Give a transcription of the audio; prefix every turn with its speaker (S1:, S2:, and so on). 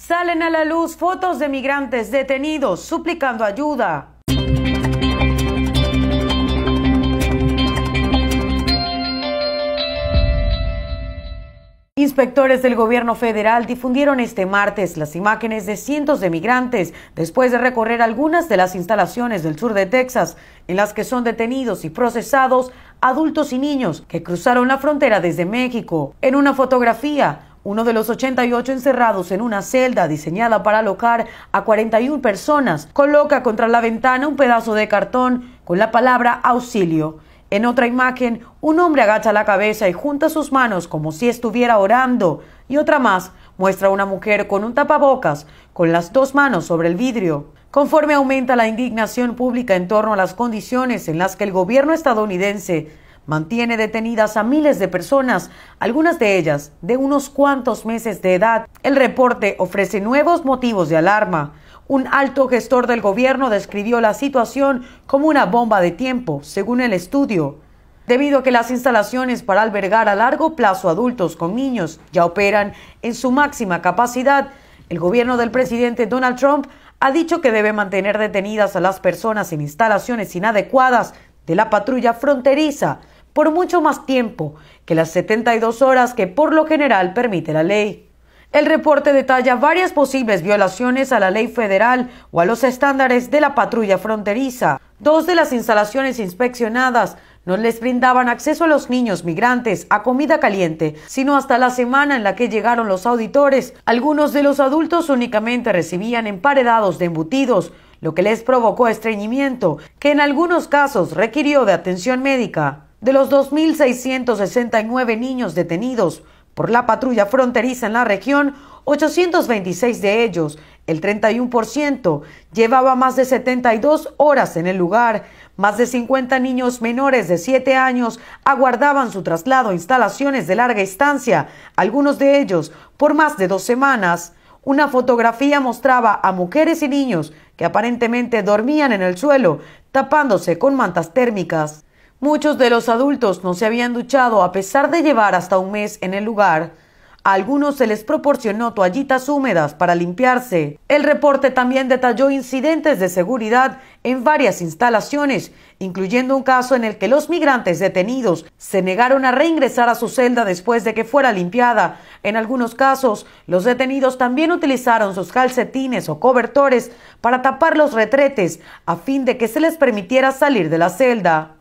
S1: Salen a la luz fotos de migrantes detenidos suplicando ayuda. Inspectores del gobierno federal difundieron este martes las imágenes de cientos de migrantes después de recorrer algunas de las instalaciones del sur de Texas, en las que son detenidos y procesados adultos y niños que cruzaron la frontera desde México. En una fotografía, uno de los 88 encerrados en una celda diseñada para alocar a 41 personas coloca contra la ventana un pedazo de cartón con la palabra auxilio. En otra imagen, un hombre agacha la cabeza y junta sus manos como si estuviera orando. Y otra más muestra a una mujer con un tapabocas, con las dos manos sobre el vidrio. Conforme aumenta la indignación pública en torno a las condiciones en las que el gobierno estadounidense mantiene detenidas a miles de personas, algunas de ellas de unos cuantos meses de edad. El reporte ofrece nuevos motivos de alarma. Un alto gestor del gobierno describió la situación como una bomba de tiempo, según el estudio. Debido a que las instalaciones para albergar a largo plazo adultos con niños ya operan en su máxima capacidad, el gobierno del presidente Donald Trump ha dicho que debe mantener detenidas a las personas en instalaciones inadecuadas de la patrulla fronteriza por mucho más tiempo que las 72 horas que por lo general permite la ley. El reporte detalla varias posibles violaciones a la ley federal o a los estándares de la patrulla fronteriza. Dos de las instalaciones inspeccionadas no les brindaban acceso a los niños migrantes a comida caliente, sino hasta la semana en la que llegaron los auditores. Algunos de los adultos únicamente recibían emparedados de embutidos, lo que les provocó estreñimiento, que en algunos casos requirió de atención médica. De los 2.669 niños detenidos por la patrulla fronteriza en la región, 826 de ellos, el 31%, llevaba más de 72 horas en el lugar. Más de 50 niños menores de 7 años aguardaban su traslado a instalaciones de larga distancia, algunos de ellos por más de dos semanas. Una fotografía mostraba a mujeres y niños que aparentemente dormían en el suelo, tapándose con mantas térmicas. Muchos de los adultos no se habían duchado a pesar de llevar hasta un mes en el lugar. A algunos se les proporcionó toallitas húmedas para limpiarse. El reporte también detalló incidentes de seguridad en varias instalaciones, incluyendo un caso en el que los migrantes detenidos se negaron a reingresar a su celda después de que fuera limpiada. En algunos casos, los detenidos también utilizaron sus calcetines o cobertores para tapar los retretes a fin de que se les permitiera salir de la celda.